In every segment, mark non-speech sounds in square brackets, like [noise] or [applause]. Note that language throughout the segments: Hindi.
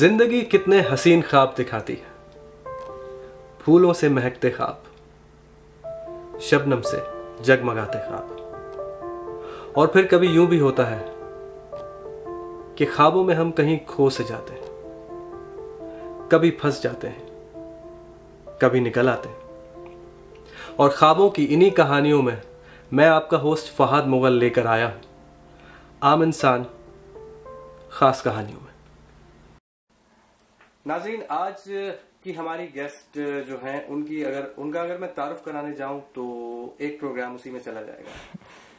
जिंदगी कितने हसीन ख्वाब दिखाती है फूलों से महकते ख्वाब शबनम से जगमगाते ख्वाब और फिर कभी यूं भी होता है कि ख्वाबों में हम कहीं खो से जाते हैं कभी फंस जाते हैं कभी निकल आते हैं और ख्वाबों की इन्हीं कहानियों में मैं आपका होस्ट फहाद मुगल लेकर आया हूं आम इंसान खास कहानियों में नाजरीन आज की हमारी गेस्ट जो हैं उनकी अगर उनका अगर मैं तारुफ कराने जाऊं तो एक प्रोग्राम उसी में चला जाएगा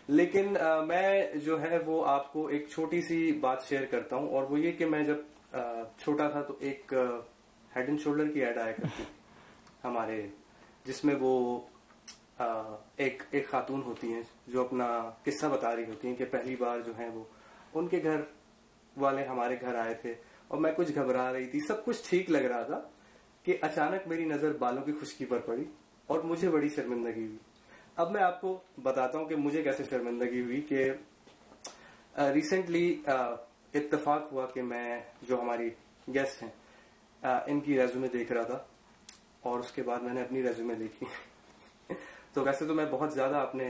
लेकिन आ, मैं जो है वो आपको एक छोटी सी बात शेयर करता हूं और वो ये कि मैं जब आ, छोटा था तो एक हेड एंड शोल्डर की एड आया करती हमारे जिसमें वो आ, एक एक खातून होती हैं जो अपना किस्सा बता रही होती हैं कि पहली बार जो है वो उनके घर वाले हमारे घर आए थे और मैं कुछ घबरा रही थी सब कुछ ठीक लग रहा था कि अचानक मेरी नजर बालों की खुशकी पर पड़ी और मुझे बड़ी शर्मिंदगी हुई अब मैं आपको बताता हूँ कि मुझे कैसे शर्मिंदगी हुई कि रिसेंटली इतफाक हुआ कि मैं जो हमारी गेस्ट हैं आ, इनकी रेज्यूमे देख रहा था और उसके बाद मैंने अपनी रेज्यूमे देखी [laughs] तो वैसे तो मैं बहुत ज्यादा अपने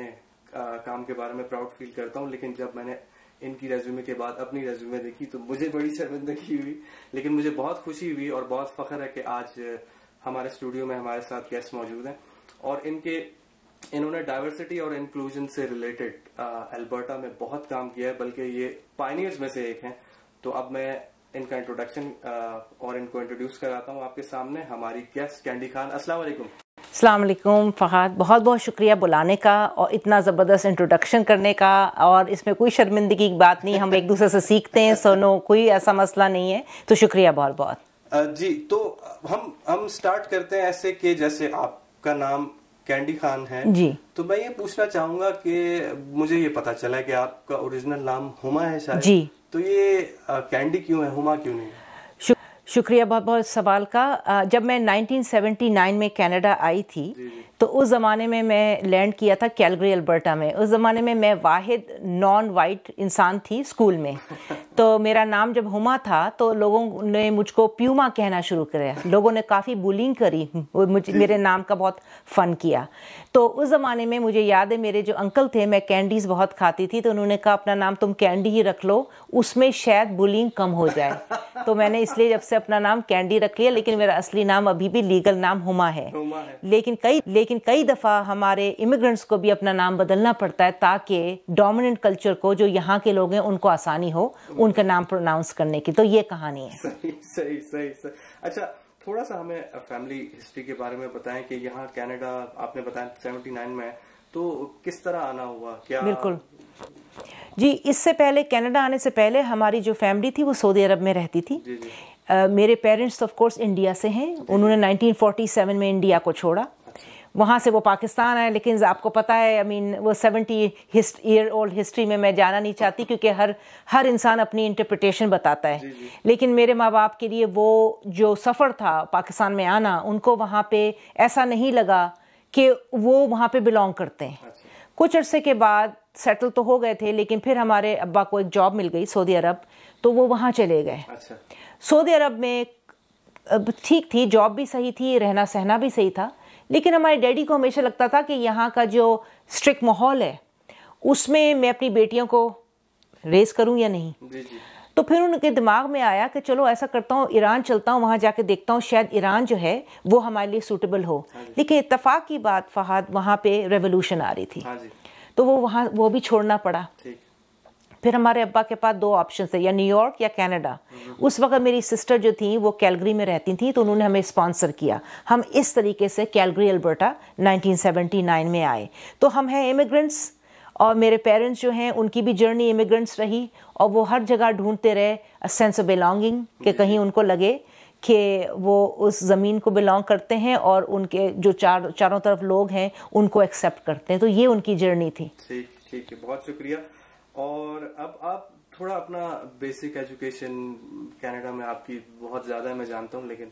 आ, काम के बारे में प्राउड फील करता हूँ लेकिन जब मैंने इनकी रेज्यूमे के बाद अपनी रेज्यूमे देखी तो मुझे बड़ी शर्मिंदगी हुई लेकिन मुझे बहुत खुशी हुई और बहुत फख्र है कि आज हमारे स्टूडियो में हमारे साथ गेस्ट मौजूद हैं और इनके इन्होंने डाइवर्सिटी और इंक्लूजन से रिलेटेड अल्बर्टा में बहुत काम किया है बल्कि ये पाइनियर्स में से एक हैं तो अब मैं इनका इंट्रोडक्शन और इनको इंट्रोड्यूस कराता हूँ आपके सामने हमारी गेस्ट कैंडी खान अस्सलाम अल्लाम फ़हाद बहुत बहुत शुक्रिया बुलाने का और इतना ज़बरदस्त इंट्रोडक्शन करने का और इसमें कोई शर्मिंदगी की बात नहीं हम एक दूसरे से सीखते हैं सोनो कोई ऐसा मसला नहीं है तो शुक्रिया बहुत बहुत जी तो हम हम स्टार्ट करते हैं ऐसे कि जैसे आपका नाम कैंडी खान है जी तो मैं ये पूछना चाहूंगा कि मुझे ये पता चला कि आपका ओरिजिनल नाम हुमा है शायद जी तो ये कैंडी क्यों है हुमा क्यों नहीं है शुक्रिया बहुत बहुत सवाल का जब मैं 1979 में कनाडा आई थी तो उस ज़माने में मैं लैंड किया था कैलगरी अल्बर्टा में उस ज़माने में मैं वाहिद नॉन वाइट इंसान थी स्कूल में तो मेरा नाम जब हुमा था तो लोगों ने मुझको प्यूमा कहना शुरू कराया लोगों ने काफ़ी बुलिंग करी मुझे मेरे नाम का बहुत फ़न किया तो उस ज़माने में मुझे याद है मेरे जो अंकल थे मैं कैंडीज़ बहुत खाती थी तो उन्होंने कहा अपना नाम तुम कैंडी ही रख लो उसमें शायद बुलिंग कम हो जाए तो मैंने इसलिए जब से अपना नाम कैंडी रख लिया लेकिन मेरा असली नाम अभी भी लीगल नाम हुमा है लेकिन कई लेकिन कई दफ़ा हमारे इमिग्रेंट्स को भी अपना नाम बदलना पड़ता है ताकि डोमिनेंट कल्चर को जो यहाँ के लोग हैं उनको आसानी हो उनका नाम प्रोनाउंस करने की तो ये कहानी है सही सही सही, सही। अच्छा थोड़ा सा हमें फैमिली हिस्ट्री के बारे में बताएं कि यहाँ कनाडा आपने बताया 79 में तो किस तरह आना हुआ क्या बिल्कुल जी इससे पहले कनाडा आने से पहले हमारी जो फैमिली थी वो सऊदी अरब में रहती थी जी जी। Uh, मेरे पेरेंट्स ऑफ कोर्स इंडिया से हैं उन्होंने 1947 में इंडिया को छोड़ा वहाँ से वो पाकिस्तान आए लेकिन आपको पता है आई I मीन mean, वो सेवेंटी ईयर ओल्ड हिस्ट्री में मैं जाना नहीं चाहती क्योंकि हर हर इंसान अपनी इंटरप्रटेशन बताता है जी जी। लेकिन मेरे माँ बाप के लिए वो जो सफ़र था पाकिस्तान में आना उनको वहाँ पे ऐसा नहीं लगा कि वो वहाँ पे बिलोंग करते हैं अच्छा। कुछ अरसे के बाद सेटल तो हो गए थे लेकिन फिर हमारे अब्बा को एक जॉब मिल गई सऊदी अरब तो वो वहाँ चले गए अच्छा। सऊदी अरब में ठीक थी जॉब भी सही थी रहना सहना भी सही था लेकिन हमारे डैडी को हमेशा लगता था कि यहाँ का जो स्ट्रिक्ट माहौल है उसमें मैं अपनी बेटियों को रेस करूँ या नहीं तो फिर उनके दिमाग में आया कि चलो ऐसा करता हूँ ईरान चलता हूँ वहाँ जाके देखता हूँ शायद ईरान जो है वो हमारे लिए सूटेबल हो हाँ लेकिन इतफाक़ की बात फहाद वहाँ पे रेवोल्यूशन आ रही थी हाँ तो वो वहाँ वो भी छोड़ना पड़ा फिर हमारे अब्बा के पास दो ऑप्शन थे या न्यूयॉर्क या कनाडा उस वक्त मेरी सिस्टर जो थी वो कैलगरी में रहती थी तो उन्होंने हमें स्पॉन्सर किया हम इस तरीके से कैलगरी अल्बर्टा 1979 में आए तो हम हैं इमिग्रेंट्स और मेरे पेरेंट्स जो हैं उनकी भी जर्नी इमिग्रेंट्स रही और वो हर जगह ढूंढते रहे अ सेंस ऑफ बिलोंगिंग कि कहीं उनको लगे कि वो उस ज़मीन को बिलोंग करते हैं और उनके जो चार चारों तरफ लोग हैं उनको एक्सेप्ट करते हैं तो ये उनकी जर्नी थी ठीक ठीक है बहुत शुक्रिया और अब आप थोड़ा अपना बेसिक एजुकेशन कनाडा में आपकी बहुत ज़्यादा है मैं जानता हूँ लेकिन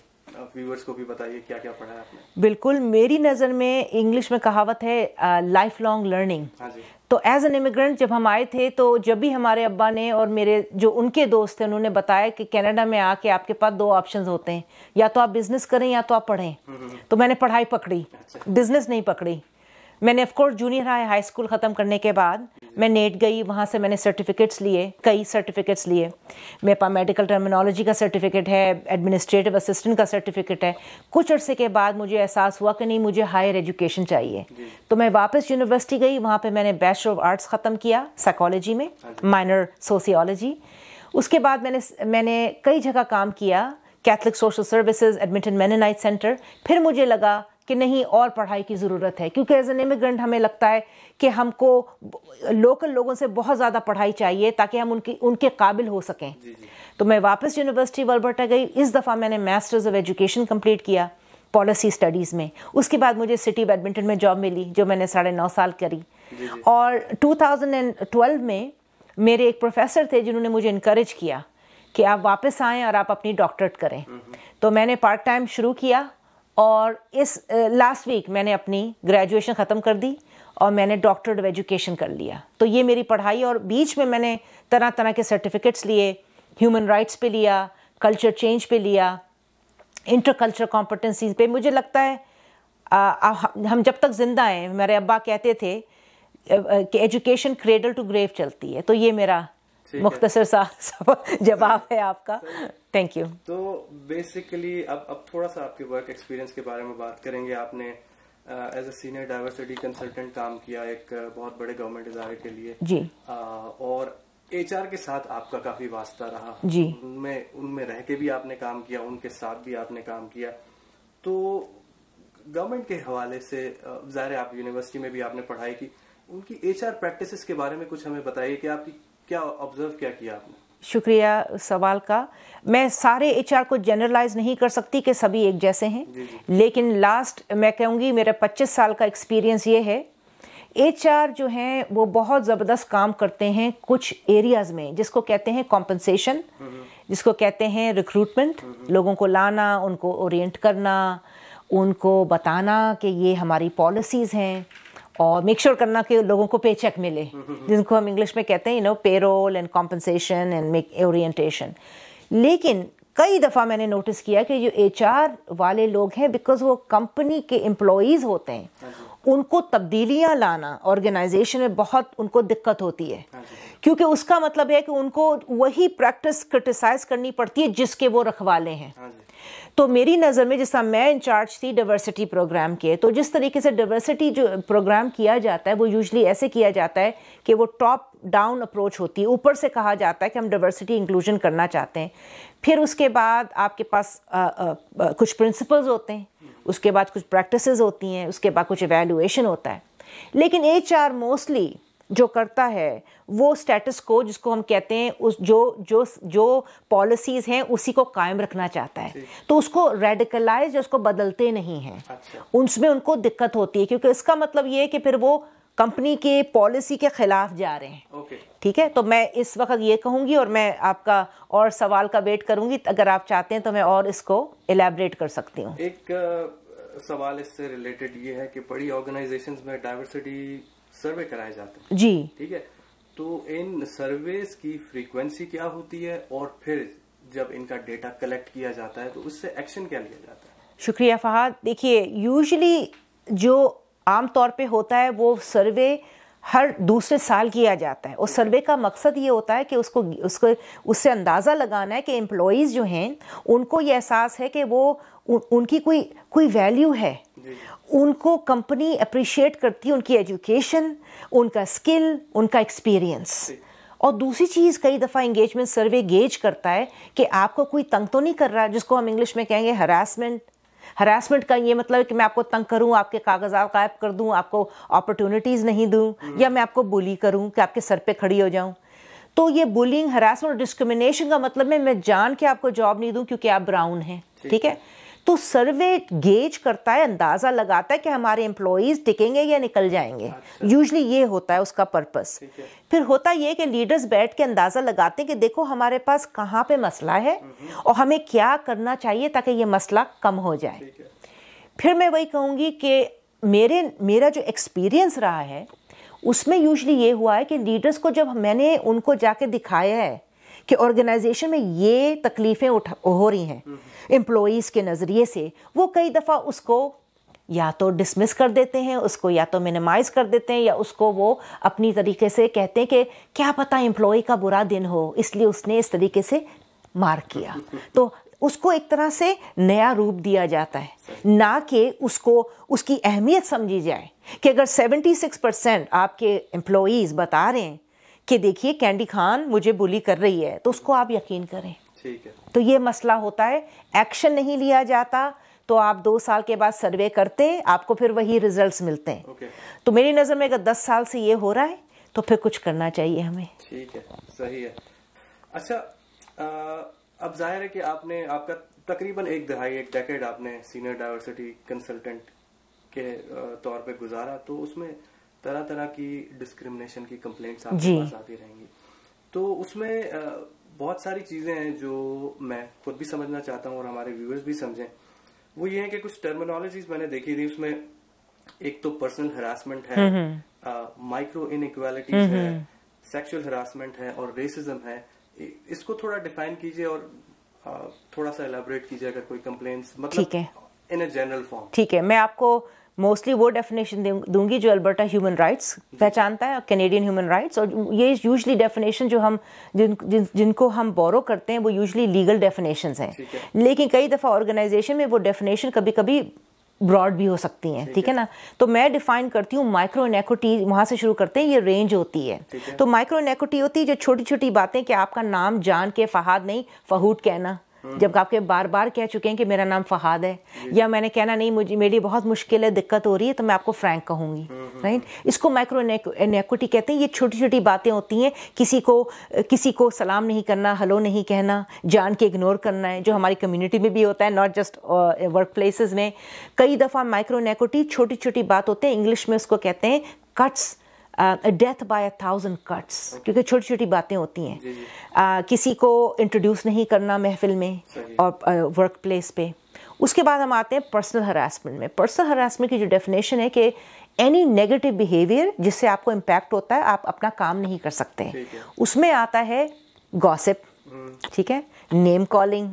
व्यूवर्स को भी बताइए क्या क्या पढ़ा है आपने बिल्कुल मेरी नज़र में इंग्लिश में कहावत है लाइफ लॉन्ग लर्निंग तो एज एन इमिग्रेंट जब हम आए थे तो जब भी हमारे अब्बा ने और मेरे जो उनके दोस्त थे उन्होंने बताया कि कनाडा में आके आपके पास दो ऑप्शंस होते हैं या तो आप बिजनेस करें या तो आप पढ़ें हम्म, हम्म। तो मैंने पढ़ाई पकड़ी अच्छा। बिजनेस नहीं पकड़ी मैंने of course junior high high school ख़त्म करने के बाद मैं नेट e गई वहाँ से मैंने सर्टिफिकेट्स लिए कई सर्टिफिकेट्स लिए मेरे पास मेडिकल टर्मिनोलॉजी का सर्टिफिकेट है एडमिनिस्ट्रेटिव असिस्टेंट का सर्टिफिकेट है कुछ अर्से के बाद मुझे एहसास हुआ कि नहीं मुझे हायर एजुकेशन चाहिए तो मैं वापस यूनिवर्सिटी गई वहाँ पर मैंने बैचलर ऑफ आर्ट्स ख़त्म किया साइकोलॉजी में माइनर हाँ सोशियोलॉजी उसके बाद मैंने मैंने कई जगह काम किया Catholic social services Edmonton Mennonite centre फिर मुझे लगा कि नहीं और पढ़ाई की ज़रूरत है क्योंकि एज एन इमिग्रेंट हमें लगता है कि हमको लोकल लोगों से बहुत ज़्यादा पढ़ाई चाहिए ताकि हम उनकी उनके काबिल हो सकें तो मैं वापस यूनिवर्सिटी ऑफ गई इस दफ़ा मैंने मास्टर्स ऑफ एजुकेशन कंप्लीट किया पॉलिसी स्टडीज़ में उसके बाद मुझे सिटी बैडमिंटन में जॉब मिली जो मैंने साढ़े नौ साल करी और 2012 में मेरे एक प्रोफेसर थे जिन्होंने मुझे इनक्रेज किया कि आप वापस आएँ और आप अपनी डॉक्टरेट करें हम्म, हम्म। तो मैंने पार्ट टाइम शुरू किया और इस लास्ट वीक मैंने अपनी ग्रेजुएशन ख़त्म कर दी और मैंने डॉक्टर ऑफ एजुकेशन कर लिया तो ये मेरी पढ़ाई और बीच में मैंने तरह तरह के सर्टिफिकेट्स लिए ह्यूमन राइट्स पे लिया कल्चर चेंज पे लिया इंटर कल्चर कॉम्पिटेंसीज पे मुझे लगता है आ, हम जब तक ज़िंदा हैं मेरे अब्बा कहते थे कि एजुकेशन क्रेडल टू ग्रेव चलती है तो ये मेरा मुख्तसर सा जवाब है आपका थैंक यू तो बेसिकली अब अब थोड़ा सा आपके वर्क एक्सपीरियंस के बारे में बात करेंगे आपने as a senior diversity consultant काम किया एक uh, बहुत बड़े गवर्नमेंट इदारे के लिए जी uh, और एचआर के साथ आपका काफी वास्ता रहा जी उनमें उनमें रह के भी आपने काम किया उनके साथ भी आपने काम किया तो गवर्नमेंट के हवाले से uh, ज़ाहिर आप यूनिवर्सिटी में भी आपने पढ़ाई की उनकी एचआर प्रैक्टिसेस के बारे में कुछ हमें बताइए कि आपकी क्या ऑब्जर्व क्या किया आपने शुक्रिया सवाल का मैं सारे एच को जनरलाइज नहीं कर सकती कि सभी एक जैसे हैं जी जी। लेकिन लास्ट मैं कहूँगी मेरा पच्चीस साल का एक्सपीरियंस ये है एच जो हैं वो बहुत ज़बरदस्त काम करते हैं कुछ एरियाज़ में जिसको कहते हैं कॉम्पनसेशन हम्म। जिसको कहते हैं रिक्रूटमेंट हम्म। लोगों को लाना उनको ओरिएंट करना उनको बताना कि ये हमारी पॉलिसीज़ हैं और मेक श्योर sure करना कि लोगों को पे चेक मिले हम्म, हम्म, हम्म। जिनको हम इंग्लिश में कहते हैं you know payroll and compensation and make orientation लेकिन कई दफ़ा मैंने नोटिस किया कि जो एच वाले लोग हैं बिकॉज वो कंपनी के एम्प्लॉज होते हैं हाँ उनको तब्दीलियां लाना ऑर्गेनाइजेशन में बहुत उनको दिक्कत होती है हाँ क्योंकि उसका मतलब है कि उनको वही प्रैक्टिस क्रिटिसाइज करनी पड़ती है जिसके वो रखवाले हैं हाँ तो मेरी नज़र में जैसा मैं इंचार्ज थी डाइवर्सिटी प्रोग्राम के तो जिस तरीके से डाइवर्सिटी जो प्रोग्राम किया जाता है वो यूजली ऐसे किया जाता है कि वो टॉप डाउन अप्रोच होती है ऊपर से कहा जाता है कि हम डाइवर्सिटी इंक्लूजन करना चाहते हैं फिर उसके बाद आपके पास आ, आ, आ, कुछ प्रिंसिपल्स होते हैं उसके बाद कुछ प्रैक्टिसेस होती हैं उसके बाद कुछ एवेलुएशन होता है लेकिन एच मोस्टली जो करता है वो स्टेटस को जिसको हम कहते हैं उस जो जो जो पॉलिसीज़ हैं उसी को कायम रखना चाहता है तो उसको रेडिकलाइज उसको बदलते नहीं हैं अच्छा। उसमें उनको दिक्कत होती है क्योंकि इसका मतलब ये है कि फिर वो कंपनी के पॉलिसी के ख़िलाफ़ जा रहे हैं ठीक है तो मैं इस वक्त ये कहूँगी और मैं आपका और सवाल का वेट करूँगी अगर आप चाहते हैं तो मैं और इसको एलेबरेट कर सकती हूँ एक सवाल इससे रिलेटेड ये है कि बड़ी ऑर्गेनाइजेशंस में डाइवर्सिटी सर्वे कराए जाते हैं जी ठीक है तो इन सर्वेस की फ्रीक्वेंसी क्या होती है और फिर जब इनका डेटा कलेक्ट किया जाता है तो उससे एक्शन क्या लिया जाता है शुक्रिया फहाद देखिए यूजली जो आम तौर पे होता है वो सर्वे हर दूसरे साल किया जाता है और सर्वे का मकसद ये होता है कि उसको उसको उससे अंदाज़ा लगाना है कि एम्प्लॉज जो हैं उनको ये एहसास है कि वो उ, उनकी कोई कोई वैल्यू है उनको कंपनी अप्रिशिएट करती है उनकी एजुकेशन उनका स्किल उनका एक्सपीरियंस और दूसरी चीज़ कई दफ़ा इंगेजमेंट सर्वे गेज करता है कि आपको कोई तंग तो नहीं कर रहा है जिसको हम इंग्लिश में कहेंगे हरासमेंट हरासमेंट का ये मतलब है कि मैं आपको तंग करूं आपके कागजात गायब कर दूं आपको अपॉर्चुनिटीज़ नहीं दूं हम्म। या मैं आपको बुली करूं कि आपके सर पे खड़ी हो जाऊं तो ये बुलिंग हरासमेंट और डिस्क्रिमिनेशन का मतलब है मैं जान के आपको जॉब नहीं दूं क्योंकि आप ब्राउन हैं ठीक है तो सर्वे गेज करता है अंदाज़ा लगाता है कि हमारे एम्प्लॉज टिकेंगे या निकल जाएंगे यूजली अच्छा। ये होता है उसका पर्पस फिर होता ये कि लीडर्स बैठ के अंदाज़ा लगाते हैं कि देखो हमारे पास कहाँ पे मसला है हम्म। और हमें क्या करना चाहिए ताकि ये मसला कम हो जाए फिर मैं वही कहूँगी कि मेरे मेरा जो एक्सपीरियंस रहा है उसमें यूजली ये हुआ है कि लीडर्स को जब मैंने उनको जाके दिखाया है कि ऑर्गेनाइजेशन में ये तकलीफ़ें उठा हो रही हैं एम्प्लॉयज़ के नज़रिए से वो कई दफ़ा उसको या तो डिसमिस कर देते हैं उसको या तो मिनिमाइज कर देते हैं या उसको वो अपनी तरीके से कहते हैं कि क्या पता एम्प्लॉय का बुरा दिन हो इसलिए उसने इस तरीके से मार किया [laughs] तो उसको एक तरह से नया रूप दिया जाता है ना कि उसको उसकी अहमियत समझी जाए कि अगर 76 परसेंट आपके एम्प्लॉयज़ बता रहे हैं कि देखिए कैंडी खान मुझे बुली कर रही है तो उसको आप यकीन करें ठीक है तो ये मसला होता है एक्शन नहीं लिया जाता तो आप दो साल के बाद सर्वे करते आपको फिर वही रिजल्ट्स मिलते हैं okay. तो मेरी नज़र में अगर दस साल से ये हो रहा है तो फिर कुछ करना चाहिए हमें ठीक है सही है अच्छा आ, अब जाहिर है कि आपने आपका तकरीबन एक दहाई एक डेकेड आपने सीनियर डाइवर्सिटी कंसल्टेंट के तौर पे गुजारा तो उसमें तरह तरह की डिस्क्रिमिनेशन की कंप्लेंट्स आपके पास आती रहेंगी तो उसमें बहुत सारी चीजें हैं जो मैं खुद भी समझना चाहता हूँ और हमारे व्यूअर्स भी समझें वो ये है कि कुछ टर्मिनोलॉजीज मैंने देखी थी उसमें एक तो पर्सनल हरासमेंट है माइक्रो इन है सेक्सुअल हरासमेंट है और रेसिज्म है इसको थोड़ा डिफाइन कीजिए और थोड़ा सा एलेबोरेट कीजिए अगर कोई कंप्लेन मतलब इन अ जनरल फॉर्म ठीक है मैं आपको मोस्टली वो डेफिनेशन दूंगी जो अल्बर्टा ह्यूमन राइट्स पहचानता है कैनेडियन ह्यूमन राइट्स और ये यूजली डेफिनेशन जो हम जिन, जिन जिनको हम बोरो करते हैं वो यूजली लीगल डेफिनेशन हैं लेकिन कई दफ़ा ऑर्गेनाइजेशन में वो डेफिनेशन कभी कभी ब्रॉड भी हो सकती हैं ठीक है ना तो मैं डिफाइन करती हूँ माइक्रो इनक्विटी वहाँ से शुरू करते हैं ये रेंज होती है तो माइक्रो इनकोटी होती है जो छोटी छोटी बातें कि आपका नाम जान के फहाद नहीं फहूद कहना जब आपके बार बार कह चुके हैं कि मेरा नाम फहाद है या मैंने कहना नहीं मुझे मेरी बहुत मुश्किल है दिक्कत हो रही है तो मैं आपको फ्रैंक कहूंगी राइट हम्म, हम्म, हम्म। इसको माइक्रो इनक्विटी कहते हैं ये छोटी छोटी बातें होती हैं किसी को किसी को सलाम नहीं करना हलो नहीं कहना जान के इग्नोर करना है जो हमारी कम्युनिटी में भी होता है नॉट जस्ट वर्क प्लेसेस में कई दफ़ा माइक्रो इनक्विटी छोटी छोटी बात होते हैं इंग्लिश में उसको कहते हैं cuts a death by a thousand cuts क्योंकि छोटी छोटी बातें होती हैं किसी को इंट्रोड्यूस नहीं करना महफिल में और वर्क प्लेस पे उसके बाद हम आते हैं पर्सनल हरासमेंट में पर्सनल हरासमेंट की जो डेफिनेशन है कि एनी नेगेटिव बिहेवियर जिससे आपको इम्पैक्ट होता है आप अपना काम नहीं कर सकते उसमें आता है गॉसिप हम्म। ठीक है नेम कॉलिंग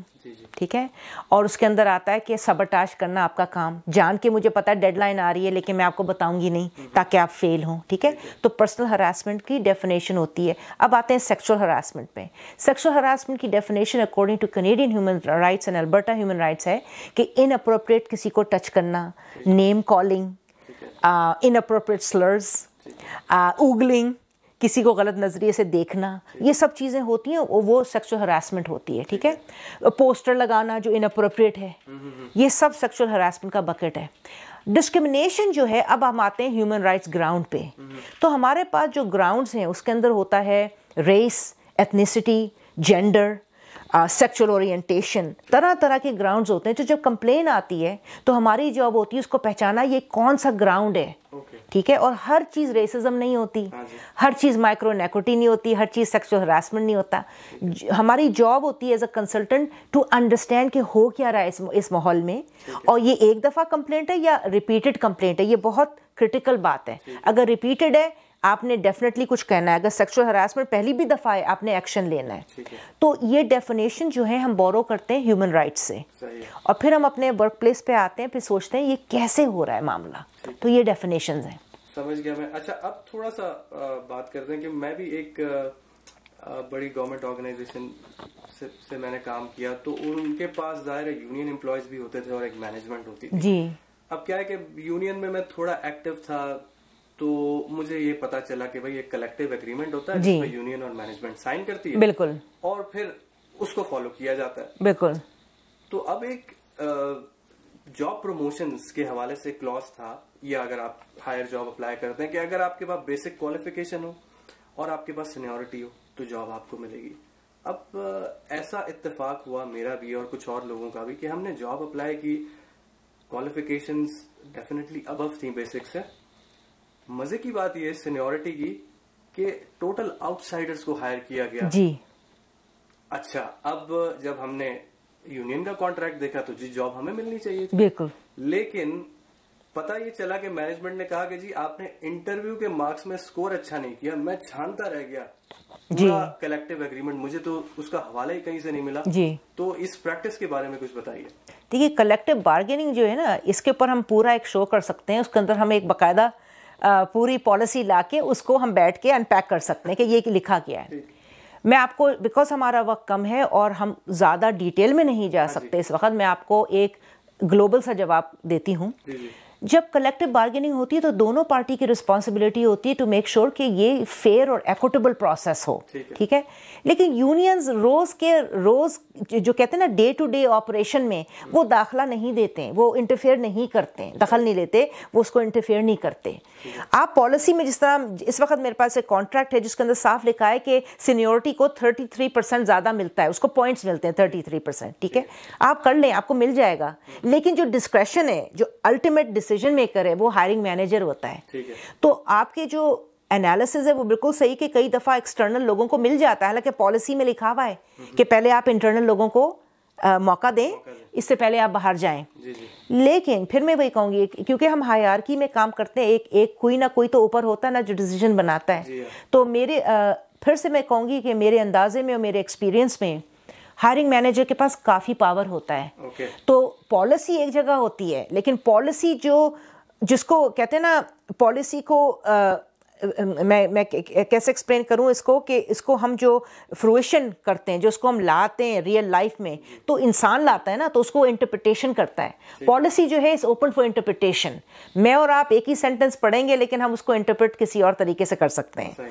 ठीक है और उसके अंदर आता है कि सबरटाश करना आपका काम जान के मुझे पता है डेडलाइन आ रही है लेकिन मैं आपको बताऊंगी नहीं हम्म। ताकि आप फेल हों ठीक है तो पर्सनल हरासमेंट की डेफिनेशन होती है अब आते हैं सेक्सुअल हरासमेंट पे सेक्सुअल हरासमेंट की definition according to Canadian human rights and Alberta human rights है कि इन अप्रोप्रिएट किसी को टच करना name calling inappropriate slurs ogling किसी को गलत नज़रिए से देखना ये सब चीज़ें होती हैं वो सेक्सुअल हरासमेंट होती है ठीक है पोस्टर लगाना जो इनअप्रोप्रिएट है हम्म, हम्म, हम्म। ये सब सेक्सुअल हरासमेंट का बकेट है डिस्क्रिमिनेशन जो है अब हम आते हैं ह्यूमन राइट्स ग्राउंड पे तो हमारे पास जो ग्राउंड्स हैं उसके अंदर होता है race ethnicity gender sexual orientation तरह तरह के ग्राउंड्स होते हैं तो जब कंप्लेन आती है तो हमारी जॉब होती है उसको पहचाना ये कौन सा ग्राउंड है okay. ठीक है और हर चीज़ हाँ रेसिज्म नहीं होती हर चीज़ माइक्रो नेकोटी नहीं होती हर चीज़ सेक्सुअल हरासमेंट नहीं होता हमारी जॉब होती है as a consultant to understand कि हो क्या रहा है इस, इस माहौल में और ये एक दफ़ा कंप्लेंट है या रिपीटेड कंप्लेंट है ये बहुत क्रिटिकल बात है अगर रिपीटेड है आपने डेफिनेटली कुछ कहना है अगर सेक्सुअल हरासमेंट पहली भी दफ़ा है आपने एक्शन लेना है, है। तो ये डेफिनेशन जो है हम बोरो करते हैं ह्यूमन राइट्स से और फिर हम अपने वर्क प्लेस पे आते हैं फिर सोचते हैं ये कैसे हो रहा है मामला तो ये डेफिनेशन है समझ गया मैं अच्छा अब थोड़ा सा बात करते हैं कि मैं भी एक बड़ी गवर्नमेंट ऑर्गेनाइजेशन से, से मैंने काम किया तो उनके पास जाहिर यूनियन एम्प्लॉयज भी होते थे और एक मैनेजमेंट होती थी जी अब क्या है कि यूनियन में मैं थोड़ा एक्टिव था तो मुझे ये पता चला कि भाई एक कलेक्टिव एग्रीमेंट होता है जिसमें यूनियन और मैनेजमेंट साइन करती है बिल्कुल और फिर उसको फॉलो किया जाता है बिल्कुल तो अब एक जॉब प्रमोशन के हवाले से क्लॉज था या अगर आप हायर जॉब अप्लाई करते हैं कि अगर आपके पास बेसिक क्वालिफिकेशन हो और आपके पास सीनियोरिटी हो तो जॉब आपको मिलेगी अब ऐसा इत्तेफाक हुआ मेरा भी और कुछ और लोगों का भी कि हमने जॉब अप्लाई की क्वालिफिकेशंस डेफिनेटली अबव थी बेसिक से मजे की बात यह सीनियोरिटी की कि टोटल आउटसाइडर्स को हायर किया गया जी अच्छा अब जब हमने यूनियन का कॉन्ट्रैक्ट देखा तो जी जॉब हमें मिलनी चाहिए बिल्कुल लेकिन पता ये चला कि मैनेजमेंट ने कहा कि जी आपने इंटरव्यू के मार्क्स में स्कोर अच्छा नहीं किया मैं छानता रह गया जी कलेक्टिव एग्रीमेंट मुझे तो उसका हवाला ही कहीं से नहीं मिला जी तो इस प्रैक्टिस के बारे में कुछ बताइए देखिए कलेक्टिव बार्गेनिंग जो है ना इसके ऊपर हम पूरा एक शो कर सकते हैं उसके अंदर हम एक बाकायदा पूरी पॉलिसी ला के उसको हम बैठ के अनपैक कर सकते हैं कि ये लिखा गया है मैं आपको बिकॉज हमारा वक्त कम है और हम ज़्यादा डिटेल में नहीं जा हाँ सकते इस वक्त मैं आपको एक ग्लोबल सा जवाब देती हूँ जब कलेक्टिव बार्गेनिंग होती है तो दोनों पार्टी की रिस्पॉन्सिबिलिटी होती है टू मेक श्योर कि ये फेयर और एक्विटेबल प्रोसेस हो ठीक है लेकिन यूनियंस रोज के रोज जो कहते हैं ना डे टू डे ऑपरेशन में वो दाखला नहीं देते वो इंटरफेयर नहीं करते दखल नहीं लेते वो उसको इंटरफेयर नहीं करते आप पॉलिसी में जिस तरह इस वक्त मेरे पास एक कॉन्ट्रैक्ट है जिसके अंदर साफ लिखा है कि सीनियोरिटी को 33 परसेंट ज़्यादा मिलता है उसको पॉइंट्स मिलते हैं 33 परसेंट ठीक है आप कर लें आपको मिल जाएगा हम्म। लेकिन जो डिस्क्रेशन है जो अल्टीमेट डिसीजन मेकर है वो हायरिंग मैनेजर होता है, है। तो आपके जो एनालिसिस है वो बिल्कुल सही कि कई दफ़ा एक्सटर्नल लोगों को मिल जाता है हालांकि पॉलिसी में लिखा हुआ है हम्म। कि पहले आप इंटरनल लोगों को आ, मौका दें इससे पहले आप बाहर जाएं जी जी। लेकिन फिर मैं वही कहूंगी क्योंकि हम हायरकी में काम करते हैं एक एक कोई ना कोई तो ऊपर होता है ना जो डिसीजन बनाता है हाँ। तो मेरे आ, फिर से मैं कहूँगी कि मेरे अंदाजे में और मेरे एक्सपीरियंस में हायरिंग मैनेजर के पास काफ़ी पावर होता है तो पॉलिसी एक जगह होती है लेकिन पॉलिसी जो जिसको कहते हैं ना पॉलिसी को आ, मैं मैं कैसे एक्सप्लेन करूं इसको कि इसको हम जो फ्रूशन करते हैं जो उसको हम लाते हैं रियल लाइफ में तो इंसान लाता है ना तो उसको इंटरप्रिटेशन करता है पॉलिसी जो है इस ओपन फॉर इंटरप्रिटेशन मैं और आप एक ही सेंटेंस पढ़ेंगे लेकिन हम उसको इंटरप्रेट किसी और तरीके से कर सकते हैं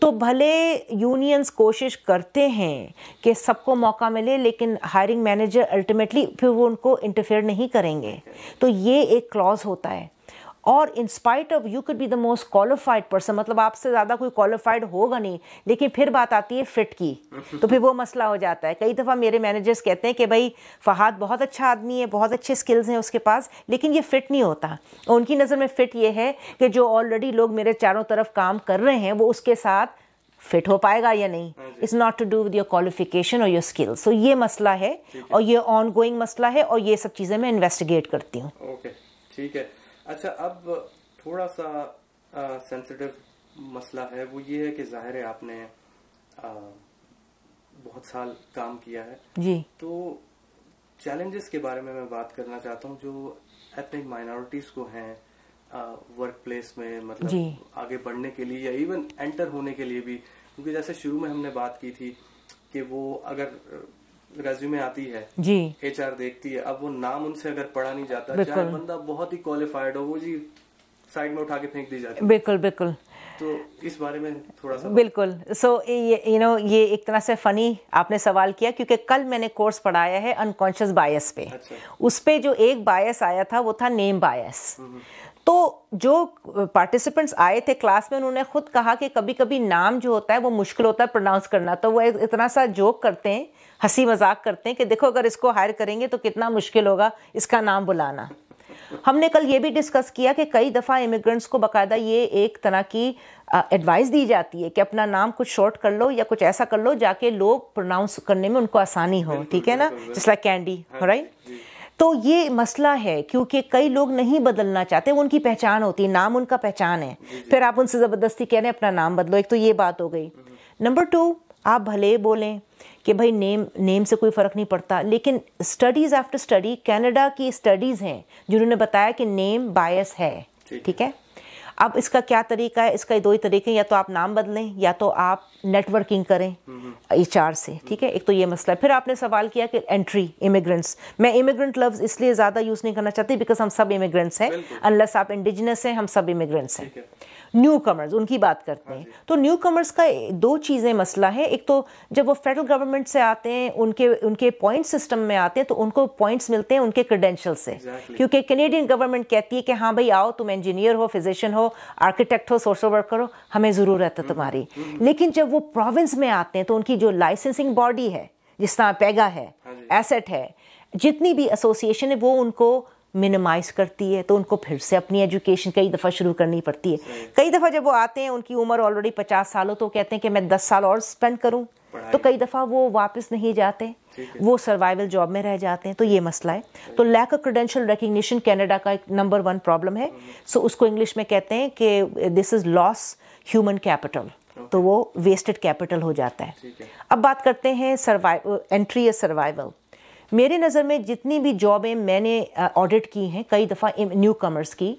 तो भले यूनियंस कोशिश करते हैं कि सबको मौका मिले लेकिन हायरिंग मैनेजर अल्टीमेटली फिर वो उनको इंटरफेयर नहीं करेंगे तो ये एक क्लॉज होता है और in spite of you could be the most qualified person मतलब आपसे ज़्यादा कोई क्वालिफाइड होगा नहीं लेकिन फिर बात आती है फिट की तो फिर वो मसला हो जाता है कई दफ़ा मेरे मैनेजर्स कहते हैं कि भाई फहाद बहुत अच्छा आदमी है बहुत अच्छे स्किल्स हैं उसके पास लेकिन ये फिट नहीं होता उनकी नज़र में फ़िट ये है कि जो ऑलरेडी लोग मेरे चारों तरफ काम कर रहे हैं वो उसके साथ फिट हो पाएगा या नहीं it's not to do with your qualification और योर स्किल सो ये मसला है और ये ऑन गोइंग मसला है और ये सब चीज़ें मैं इन्वेस्टिगेट करती हूँ ओके ठीक है अच्छा अब थोड़ा सा सेंसिटिव मसला है वो ये है कि जाहिर है आपने आ, बहुत साल काम किया है जी तो चैलेंजेस के बारे में मैं बात करना चाहता हूँ जो एथनिक माइनॉरिटीज़ को हैं वर्क प्लेस में मतलब आगे बढ़ने के लिए या इवन एंटर होने के लिए भी क्योंकि जैसे शुरू में हमने बात की थी कि वो अगर रेज्यूमे आती है जी एच देखती है अब वो नाम उनसे अगर पढ़ा नहीं जाता चाहे बंदा बहुत ही क्वालिफाइड हो वो जी साइड में उठा के फेंक दी जाती है बिल्कुल बिल्कुल तो इस बारे में थोड़ा सा बिल्कुल सो so, ये यू you नो know, ये एक तरह से फ़नी आपने सवाल किया क्योंकि कल मैंने कोर्स पढ़ाया है अनकॉन्शियस बायस पे अच्छा। उस पे जो एक बायस आया था वो था नेम हम्म, बायस हम्म। तो जो पार्टिसिपेंट्स आए थे क्लास में उन्होंने खुद कहा कि कभी कभी नाम जो होता है वो मुश्किल होता है प्रोनाउंस करना तो वो इतना सा जोक करते हैं हंसी मजाक करते हैं कि देखो अगर इसको हायर करेंगे तो कितना मुश्किल होगा इसका नाम बुलाना हमने कल ये भी डिस्कस किया कि कई दफ़ा इमिग्रेंट्स को बाकायदा ये एक तरह की एडवाइस दी जाती है कि अपना नाम कुछ शॉर्ट कर लो या कुछ ऐसा कर लो जाके लोग प्रोनाउंस करने में उनको आसानी हो ठीक है ना जिस कैंडी राइट तो ये मसला है क्योंकि कई लोग नहीं बदलना चाहते वो उनकी पहचान होती है नाम उनका पहचान है फिर आप उनसे ज़बरदस्ती कह रहे हैं अपना नाम बदलो एक तो ये बात हो गई नंबर हम्म। टू आप भले बोलें कि भाई नेम नेम से कोई फ़र्क नहीं पड़ता लेकिन स्टडीज़ आफ्टर स्टडी कनाडा की स्टडीज़ हैं जिन्होंने बताया कि नेम बायस है ठीक है अब इसका क्या तरीका है इसका दो ही तरीके हैं या तो आप नाम बदलें या तो आप नेटवर्किंग करें एच से ठीक है एक तो ये मसला है फिर आपने सवाल किया कि एंट्री इमिग्रेंट्स मैं इमिग्रेंट लफ्ज़ इसलिए ज़्यादा यूज़ नहीं करना चाहती बिकॉज हम सब इमिग्रेंट्स हैं अनलेस आप इंडिजिनस हैं हम सब इमिग्रेंट्स हैं न्यू कमर्स उनकी बात करते हाँ हैं तो न्यू कमर्स का दो चीज़ें मसला है एक तो जब वो फेडरल गवर्नमेंट से आते हैं उनके उनके पॉइंट सिस्टम में आते हैं तो उनको पॉइंट्स मिलते हैं उनके क्रेडेंशियल से exactly. क्योंकि कैनेडियन गवर्नमेंट कहती है कि हाँ भाई आओ तुम इंजीनियर हो फिजिशियन हो आर्किटेक्ट हो सोशल वर्कर हो हमें ज़रूरत है हम्म, तुम्हारी हम्म। लेकिन जब वो प्रोविंस में आते हैं तो उनकी जो लाइसेंसिंग बॉडी है जिस तरह पैगा है एसेट हाँ है जितनी भी एसोसिएशन है वो उनको मिनिमाइज़ करती है तो उनको फिर से अपनी एजुकेशन कई दफ़ा शुरू करनी पड़ती है कई दफ़ा जब वो आते हैं उनकी उम्र ऑलरेडी पचास साल हो तो कहते हैं कि मैं दस साल और स्पेंड करूँ तो कई दफ़ा वो वापस नहीं जाते वो सर्वाइवल जॉब में रह जाते हैं तो ये मसला है तो lack of credential recognition Canada का एक नंबर वन प्रॉब्लम है सो उसको इंग्लिश में कहते हैं कि this is loss human capital तो वो वेस्टेड कैपिटल हो जाता है अब बात करते हैं सर्वाइव एंट्री या सर्वाइवल मेरे नज़र में जितनी भी जॉबें मैंने ऑडिट की हैं कई दफ़ा न्यू कमर्स की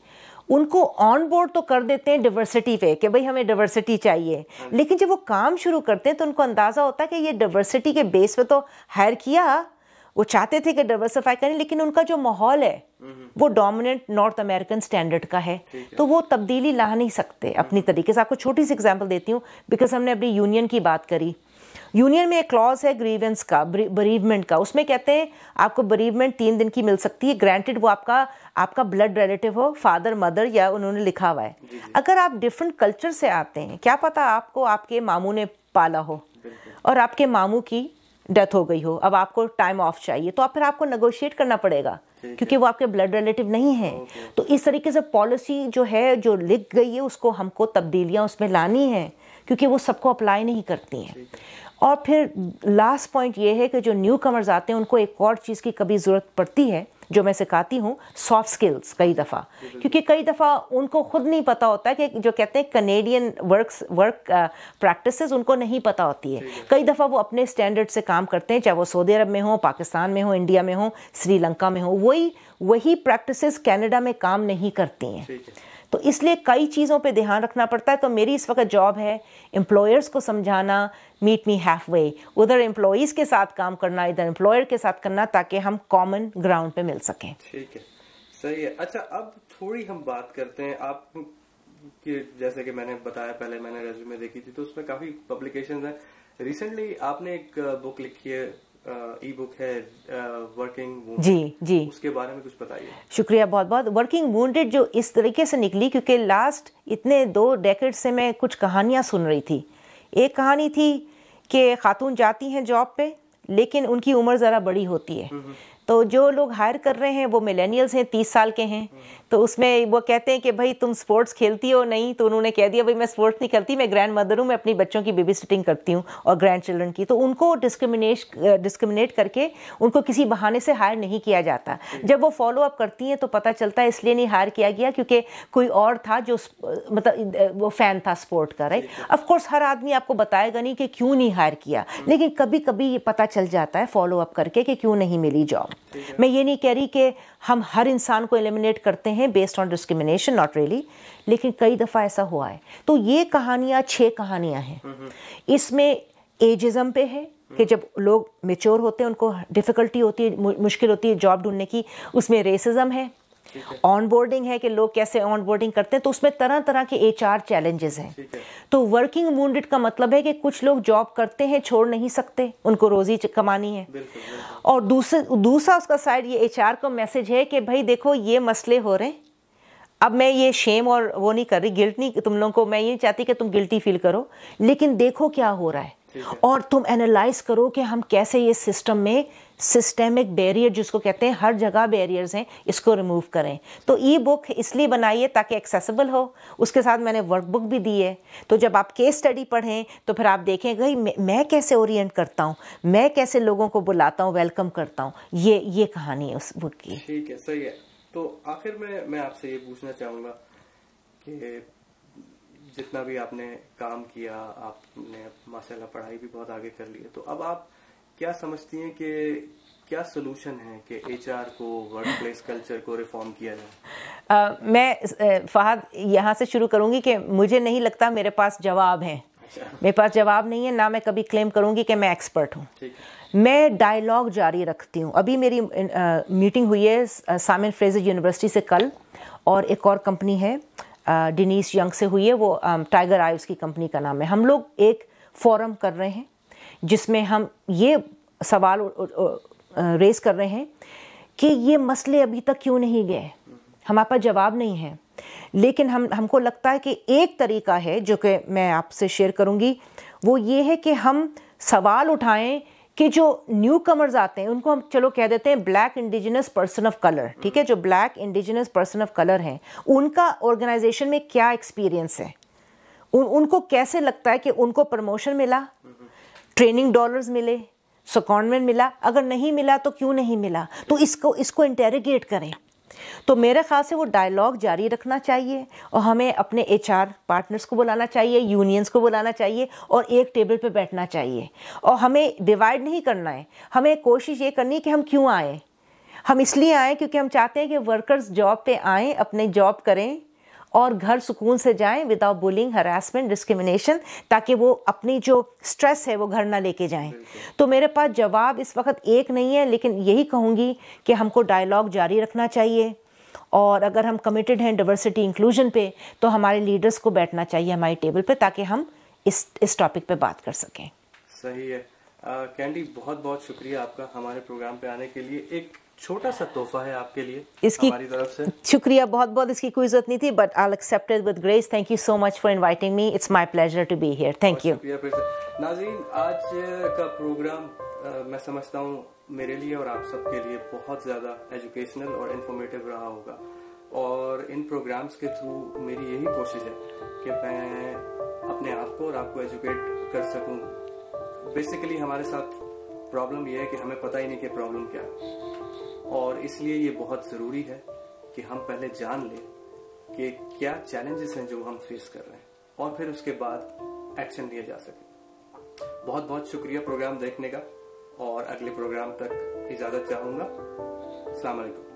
उनको ऑन बोर्ड तो कर देते हैं डिवर्सिटी पे कि भाई हमें डिवर्सिटी चाहिए हम्म। लेकिन जब वो काम शुरू करते हैं तो उनको अंदाज़ा होता है कि ये डिवर्सिटी के बेस पे तो हायर किया वो चाहते थे कि डाइवर्सिफाई करें लेकिन उनका जो माहौल है हम्म। वो डोमिनेंट नॉर्थ अमेरिकन स्टैंडर्ड का है तो वो तब्दीली ला नहीं सकते अपनी हम्म। तरीके से आपको छोटी सी एग्जाम्पल देती हूँ बिकॉज हमने अपनी यूनियन की बात करी यूनियन में एक क्लॉज है ग्रीवेंस का बरीवमेंट का उसमें कहते हैं आपको बरीवमेंट तीन दिन की मिल सकती है ग्रांटेड वो आपका आपका ब्लड रिलेटिव हो फादर मदर या उन्होंने लिखा हुआ है अगर आप डिफरेंट कल्चर से आते हैं क्या पता आपको आपके मामू ने पाला हो और आपके मामू की डेथ हो गई हो अब आपको टाइम ऑफ चाहिए तो आप फिर आपको नेगोशिएट करना पड़ेगा क्योंकि वो आपके ब्लड रिलेटिव नहीं है तो इस तरीके से पॉलिसी जो है जो लिख गई है उसको हमको तब्दीलियाँ उसमें लानी है क्योंकि वो सबको अप्लाई नहीं करती हैं और फिर लास्ट पॉइंट ये है कि जो न्यू कमर्स आते हैं उनको एक और चीज़ की कभी ज़रूरत पड़ती है जो मैं सिखाती हूँ सॉफ्ट स्किल्स कई दफ़ा क्योंकि कई दफ़ा उनको खुद नहीं पता होता कि जो कहते हैं कनेडियन वर्क वर्क प्रैक्टिस उनको नहीं पता होती है कई दफ़ा वो अपने स्टैंडर्ड से काम करते हैं चाहे वो सऊदी अरब में हो पाकिस्तान में हो इंडिया में हो श्रीलंका में हो वही वही प्रैक्टिस कैनेडा में काम नहीं करती हैं तो इसलिए कई चीज़ों पे ध्यान रखना पड़ता है तो मेरी इस वक्त जॉब है एम्प्लॉयर्स को समझाना मीट मी हैफ वे उधर एम्प्लॉयज़ के साथ काम करना इधर एम्प्लॉयर के साथ करना ताकि हम कॉमन ग्राउंड पे मिल सकें ठीक है सही है अच्छा अब थोड़ी हम बात करते हैं आप कि जैसे कि मैंने बताया पहले मैंने रेज्यूमे देखी थी तो उसमें काफ़ी पब्लिकेशन है रिसेंटली आपने एक बुक लिखी है है वर्किंग जी जी उसके बारे में कुछ बताइए शुक्रिया बहुत बहुत वर्किंग जो इस तरीके से निकली क्योंकि लास्ट इतने दो डेकेड से मैं कुछ कहानियाँ सुन रही थी एक कहानी थी कि खातून जाती हैं जॉब पे लेकिन उनकी उम्र ज़रा बड़ी होती है हम्म, हम्म। तो जो लोग हायर कर रहे हैं वो मिलेनियल्स हैं तीस साल के हैं हम्म। तो उसमें वो कहते हैं कि भाई तुम स्पोर्ट्स खेलती हो नहीं तो उन्होंने कह दिया भाई मैं स्पोर्ट्स नहीं करती मैं ग्रैंड मदर हूँ मैं अपनी बच्चों की बेबी सिटिंग करती हूँ और ग्रैंड चिल्ड्रन की तो उनको डिस्क्रिमिनेश डिस्क्रिमिनेट करके उनको किसी बहाने से हायर नहीं किया जाता जब वो फॉलो अप करती हैं तो पता चलता है इसलिए नहीं हायर किया गया क्योंकि कोई और था जो मतलब वो फ़ैन था स्पोर्ट का राइट ऑफकोर्स हर आदमी आपको बताएगा नहीं कि क्यों नहीं हायर किया हम्म। लेकिन कभी कभी ये पता चल जाता है फॉलो अप करके कि क्यों नहीं मिली जॉब मैं ये नहीं कह रही कि हम हर इंसान को एलिमिनेट करते हैं based on discrimination not really लेकिन कई दफ़ा ऐसा हुआ है तो ये कहानियाँ छः कहानियाँ हैं इसमें एजिज़म पे है कि जब लोग मेच्योर होते हैं उनको डिफ़िकल्टी होती है मुश्किल होती है जॉब ढूंढने की उसमें रेसिज्म है ऑन बोर्डिंग है कि लोग कैसे ऑन बोर्डिंग करते हैं तो उसमें तरह तरह के एच आर चैलेंजेस हैं तो वर्किंग वूडेड का मतलब है कि कुछ लोग जॉब करते हैं छोड़ नहीं सकते उनको रोजी कमानी है बिल्कुल, बिल्कुल। और दूसरे दूसरा उसका साइड ये एच आर का मैसेज है कि भाई देखो ये मसले हो रहे हैं अब मैं ये शेम और वो नहीं कर रही गिल्ट नहीं तुम लोगों को मैं ये नहीं चाहती कि तुम गिल्टी फील करो लेकिन देखो क्या हो रहा है और तुम एनालाइज करो कि हम कैसे ये सिस्टम में सिस्टेमिक बैरियर जिसको कहते हैं हर जगह बैरियर्स हैं इसको रिमूव करें तो ई बुक इसलिए बनाइए ताकि एक्सेसिबल हो उसके साथ मैंने वर्कबुक भी दी है तो जब आप केस स्टडी पढ़ें तो फिर आप देखें भाई मैं कैसे ओरिएंट करता हूँ मैं कैसे लोगों को बुलाता हूँ वेलकम करता हूँ ये ये कहानी है उस बुक की ठीक है सही है तो आखिर में मैं आपसे ये पूछना चाहूँगा कि जितना भी आपने काम किया आपने माशाल्लाह पढ़ाई भी बहुत आगे कर ली है तो अब आप क्या समझती हैं कि क्या सोल्यूशन है कि एचआर को वर्क प्लेस कल्चर को रिफॉर्म किया जाए uh, मैं फहद यहाँ से शुरू करूँगी कि मुझे नहीं लगता मेरे पास जवाब है अच्छा। मेरे पास जवाब नहीं है ना मैं कभी क्लेम करूँगी कि मैं एक्सपर्ट हूँ मैं डायलॉग जारी रखती हूँ अभी मेरी मीटिंग हुई है सामिन फ्रेजर यूनिवर्सिटी से कल और एक और कंपनी है डिनीस यंग से हुई है वो टाइगर आइव्स की कंपनी का नाम है हम लोग एक फॉरम कर रहे हैं जिसमें हम ये सवाल रेस कर रहे हैं कि ये मसले अभी तक क्यों नहीं गए हमारे पास जवाब नहीं है लेकिन हम हमको लगता है कि एक तरीका है जो कि मैं आपसे शेयर करूंगी वो ये है कि हम सवाल उठाएं कि जो न्यू कमर्स आते हैं उनको हम चलो कह देते हैं black indigenous person of colour ठीक है जो black indigenous person of colour हैं उनका ऑर्गेनाइजेशन में क्या एक्सपीरियंस है उन उनको कैसे लगता है कि उनको प्रमोशन मिला ट्रेनिंग डॉलर्स मिले सकॉन्वेंट मिला अगर नहीं मिला तो क्यों नहीं मिला तो इसको इसको इंटेरोगेट करें तो मेरे ख्याल से वो डायलॉग जारी रखना चाहिए और हमें अपने एच पार्टनर्स को बुलाना चाहिए यूनियंस को बुलाना चाहिए और एक टेबल पर बैठना चाहिए और हमें डिवाइड नहीं करना है हमें कोशिश ये करनी है कि हम क्यों आएँ हम इसलिए आएँ क्योंकि हम चाहते हैं कि वर्कर्स जॉब पे आएँ अपने जॉब करें और घर सुकून से जाएं विदाउट बुलिंग हरासमेंट डिस्क्रिमिनेशन ताकि वो अपनी जो स्ट्रेस है वो घर ना लेके जाएं तो मेरे पास जवाब इस वक्त एक नहीं है लेकिन यही कहूँगी कि हमको डायलॉग जारी रखना चाहिए और अगर हम कमिटेड हैं डाइवर्सिटी इंक्लूजन पे तो हमारे लीडर्स को बैठना चाहिए हमारी टेबल पे ताकि हम इस इस टॉपिक पे बात कर सकें सही है कैंडी uh, बहुत बहुत शुक्रिया आपका हमारे प्रोग्राम पे आने के लिए एक छोटा सा तोहफा है आपके लिए इसकी हमारी तरफ से शुक्रिया बहुत बहुत इसकी कोई जरूरत नहीं थी but I accept with grace thank you so much for inviting me it's my pleasure to be here thank you Nazeen आज का प्रोग्राम मैं समझता हूँ मेरे लिए और आप सबके लिए बहुत ज़्यादा एजुकेशनल और इन्फॉर्मेटिव रहा होगा और इन प्रोग्राम्स के थ्रू मेरी यही कोशिश है कि मैं अपने आप को और आपको एजुकेट कर सकूं बेसिकली हमारे साथ प्रॉब्लम यह है कि हमें पता ही नहीं कि प्रॉब्लम क्या है और इसलिए ये बहुत ज़रूरी है कि हम पहले जान लें कि क्या चैलेंजेस हैं जो हम फेस कर रहे हैं और फिर उसके बाद एक्शन लिया जा सके बहुत बहुत शुक्रिया प्रोग्राम देखने का और अगले प्रोग्राम तक इजाज़त चाहूँगा अलैक्म